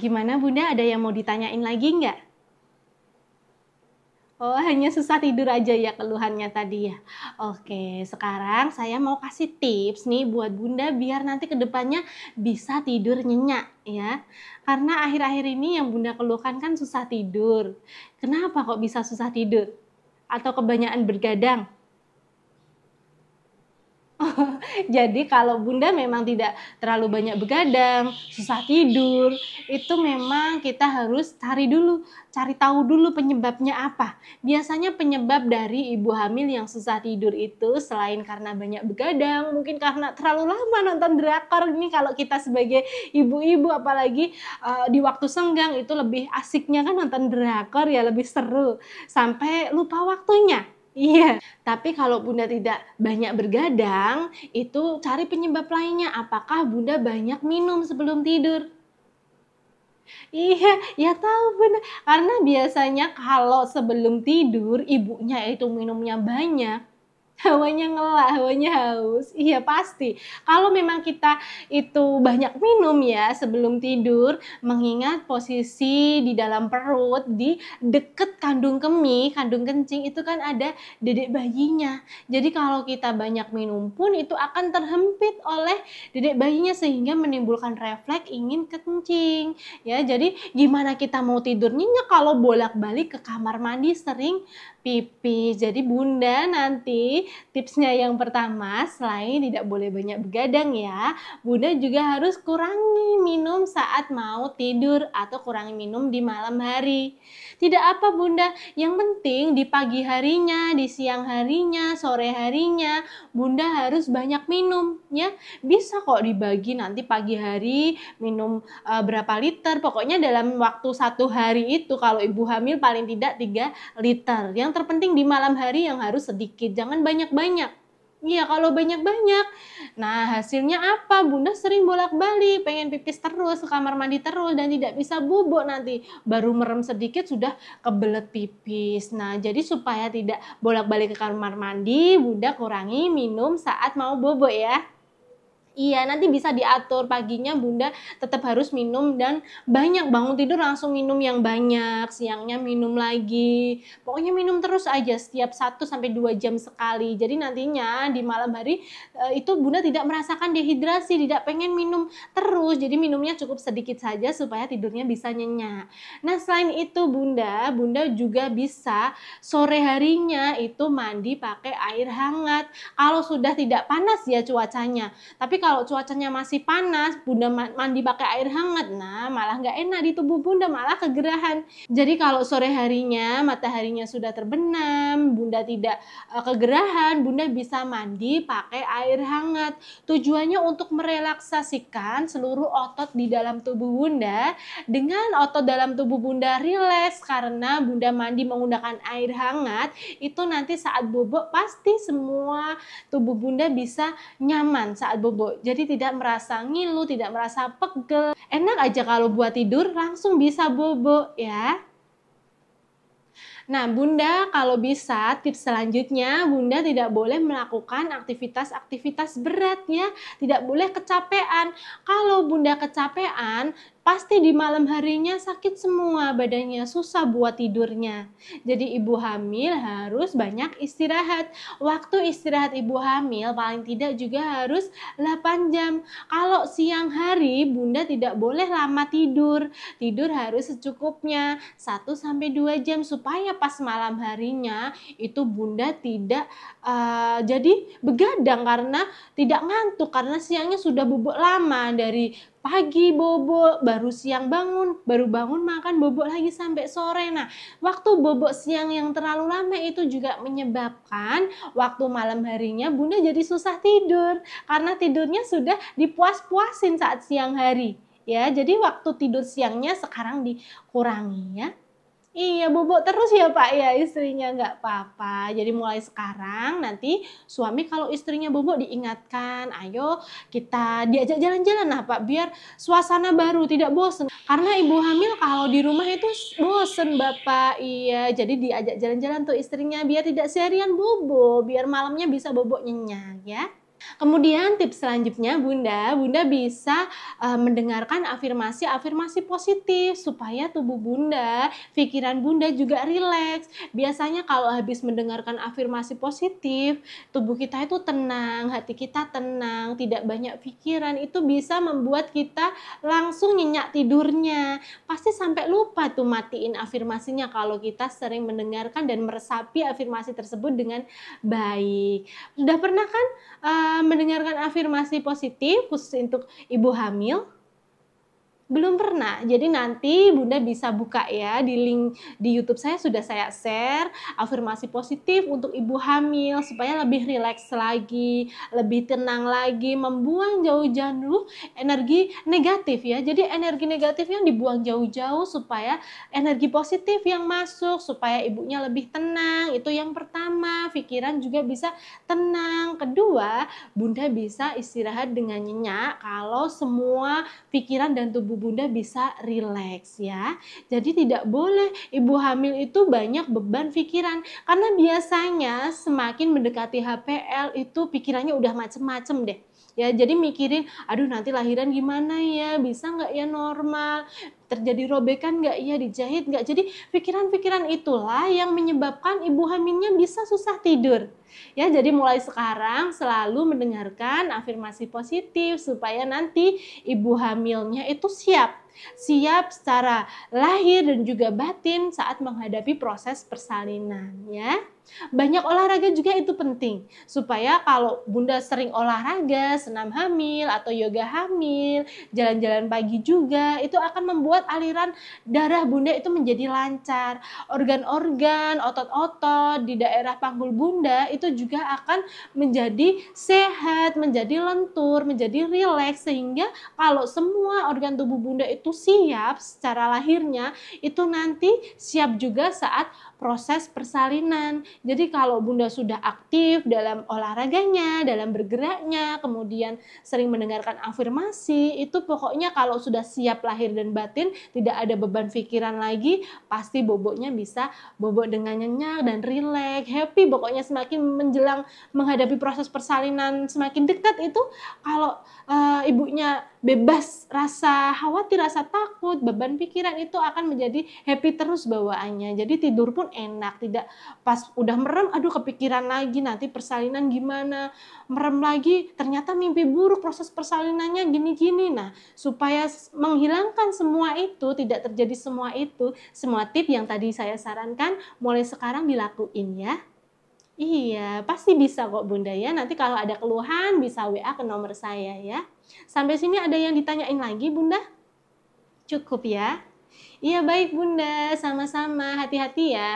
Gimana Bunda, ada yang mau ditanyain lagi nggak? Oh, hanya susah tidur aja ya keluhannya tadi ya. Oke, sekarang saya mau kasih tips nih buat Bunda biar nanti kedepannya bisa tidur nyenyak ya. Karena akhir-akhir ini yang Bunda keluhkan kan susah tidur. Kenapa kok bisa susah tidur? Atau kebanyakan bergadang? Jadi kalau bunda memang tidak terlalu banyak begadang, susah tidur, itu memang kita harus cari dulu, cari tahu dulu penyebabnya apa. Biasanya penyebab dari ibu hamil yang susah tidur itu selain karena banyak begadang, mungkin karena terlalu lama nonton drakor ini kalau kita sebagai ibu-ibu apalagi uh, di waktu senggang itu lebih asiknya kan nonton drakor ya lebih seru sampai lupa waktunya Iya, tapi kalau Bunda tidak banyak bergadang, itu cari penyebab lainnya. Apakah Bunda banyak minum sebelum tidur? Iya, ya tahu benar. Karena biasanya kalau sebelum tidur ibunya itu minumnya banyak, hawanya ngelah, hawanya haus. Iya pasti. Kalau memang kita itu banyak minum ya sebelum tidur, mengingat posisi di dalam perut di deket kandung kemih, kandung kencing itu kan ada dedek bayinya. Jadi kalau kita banyak minum pun itu akan terhempit oleh dedek bayinya sehingga menimbulkan refleks ingin kencing. Ya, jadi gimana kita mau tidur nyenyak kalau bolak-balik ke kamar mandi sering pipi. Jadi bunda nanti tipsnya yang pertama, selain tidak boleh banyak begadang ya, Bunda juga harus kurangi minum saat mau tidur atau kurangi minum di malam hari. Tidak apa Bunda, yang penting di pagi harinya, di siang harinya, sore harinya, Bunda harus banyak minum ya. Bisa kok dibagi nanti pagi hari minum e, berapa liter, pokoknya dalam waktu satu hari itu kalau ibu hamil paling tidak 3 liter. Yang terpenting di malam hari yang harus sedikit, jangan banyak banyak-banyak. Iya, kalau banyak-banyak. Nah, hasilnya apa? Bunda sering bolak-balik, pengen pipis terus, ke kamar mandi terus, dan tidak bisa bubuk nanti. Baru merem sedikit sudah kebelet pipis. Nah, jadi supaya tidak bolak-balik ke kamar mandi, Bunda kurangi minum saat mau bobok ya. Iya, nanti bisa diatur paginya Bunda tetap harus minum dan banyak bangun tidur langsung minum yang banyak, siangnya minum lagi. Pokoknya minum terus aja setiap 1 sampai 2 jam sekali. Jadi nantinya di malam hari eh, itu Bunda tidak merasakan dehidrasi, tidak pengen minum terus. Jadi minumnya cukup sedikit saja supaya tidurnya bisa nyenyak. Nah, selain itu Bunda, Bunda juga bisa sore harinya itu mandi pakai air hangat. Kalau sudah tidak panas ya cuacanya. Tapi kalau kalau cuacanya masih panas, bunda mandi pakai air hangat, nah malah nggak enak di tubuh bunda, malah kegerahan. Jadi kalau sore harinya mataharinya sudah terbenam, bunda tidak eh, kegerahan, bunda bisa mandi pakai air hangat. Tujuannya untuk merelaksasikan seluruh otot di dalam tubuh bunda dengan otot dalam tubuh bunda rileks karena bunda mandi menggunakan air hangat itu nanti saat bobok pasti semua tubuh bunda bisa nyaman saat bobok jadi tidak merasa ngilu, tidak merasa pegel. Enak aja kalau buat tidur langsung bisa bobo ya. Nah, Bunda kalau bisa tips selanjutnya Bunda tidak boleh melakukan aktivitas-aktivitas beratnya, tidak boleh kecapean. Kalau Bunda kecapean, pasti di malam harinya sakit semua badannya, susah buat tidurnya. Jadi ibu hamil harus banyak istirahat. Waktu istirahat ibu hamil paling tidak juga harus 8 jam. Kalau siang hari bunda tidak boleh lama tidur. Tidur harus secukupnya 1 2 jam supaya pas malam harinya itu bunda tidak uh, jadi begadang karena tidak ngantuk karena siangnya sudah bubuk lama dari pagi bobok, baru siang bangun, baru bangun makan bobok lagi sampai sore. Nah, waktu bobok siang yang terlalu lama itu juga menyebabkan waktu malam harinya Bunda jadi susah tidur karena tidurnya sudah dipuas-puasin saat siang hari. Ya, jadi waktu tidur siangnya sekarang dikurangi ya ya bobok terus ya Pak ya istrinya nggak apa-apa. Jadi mulai sekarang nanti suami kalau istrinya bobok diingatkan, ayo kita diajak jalan-jalan nah Pak biar suasana baru tidak bosen. Karena ibu hamil kalau di rumah itu bosen Bapak. Iya, jadi diajak jalan-jalan tuh istrinya biar tidak seharian bobo, biar malamnya bisa bobok nyenyak ya. Kemudian tips selanjutnya Bunda, Bunda bisa uh, mendengarkan afirmasi-afirmasi positif supaya tubuh Bunda, pikiran Bunda juga rileks. Biasanya kalau habis mendengarkan afirmasi positif, tubuh kita itu tenang, hati kita tenang, tidak banyak pikiran. Itu bisa membuat kita langsung nyenyak tidurnya. Pasti sampai lupa tuh matiin afirmasinya kalau kita sering mendengarkan dan meresapi afirmasi tersebut dengan baik. Sudah pernah kan uh, mendengarkan afirmasi positif khusus untuk ibu hamil belum pernah. Jadi nanti Bunda bisa buka ya di link di YouTube saya sudah saya share afirmasi positif untuk ibu hamil supaya lebih rileks lagi, lebih tenang lagi, membuang jauh-jauh energi negatif ya. Jadi energi negatif yang dibuang jauh-jauh supaya energi positif yang masuk supaya ibunya lebih tenang. Itu yang pertama, pikiran juga bisa tenang. Kedua, Bunda bisa istirahat dengan nyenyak kalau semua pikiran dan tubuh Bunda bisa rileks ya. Jadi tidak boleh ibu hamil itu banyak beban pikiran karena biasanya semakin mendekati HPL itu pikirannya udah macem-macem deh ya jadi mikirin aduh nanti lahiran gimana ya bisa nggak ya normal terjadi robekan nggak ya dijahit nggak jadi pikiran-pikiran itulah yang menyebabkan ibu hamilnya bisa susah tidur ya jadi mulai sekarang selalu mendengarkan afirmasi positif supaya nanti ibu hamilnya itu siap siap secara lahir dan juga batin saat menghadapi proses persalinan ya. Banyak olahraga juga itu penting supaya kalau Bunda sering olahraga, senam hamil atau yoga hamil, jalan-jalan pagi juga itu akan membuat aliran darah Bunda itu menjadi lancar. Organ-organ, otot-otot di daerah panggul Bunda itu juga akan menjadi sehat, menjadi lentur, menjadi rileks sehingga kalau semua organ tubuh Bunda itu itu siap secara lahirnya itu nanti siap juga saat proses persalinan. Jadi kalau bunda sudah aktif dalam olahraganya, dalam bergeraknya, kemudian sering mendengarkan afirmasi, itu pokoknya kalau sudah siap lahir dan batin, tidak ada beban pikiran lagi, pasti boboknya bisa bobok dengan nyenyak dan rileks, happy. Pokoknya semakin menjelang menghadapi proses persalinan semakin dekat itu kalau uh, ibunya bebas rasa khawatir, rasa takut, beban pikiran itu akan menjadi happy terus bawaannya. Jadi tidur pun enak, tidak pas udah merem aduh kepikiran lagi nanti persalinan gimana, merem lagi ternyata mimpi buruk proses persalinannya gini-gini. Nah, supaya menghilangkan semua itu, tidak terjadi semua itu, semua tip yang tadi saya sarankan mulai sekarang dilakuin ya. Iya, pasti bisa kok Bunda ya. Nanti kalau ada keluhan bisa WA ke nomor saya ya. Sampai sini ada yang ditanyain lagi Bunda? Cukup ya. Iya baik Bunda, sama-sama. Hati-hati ya.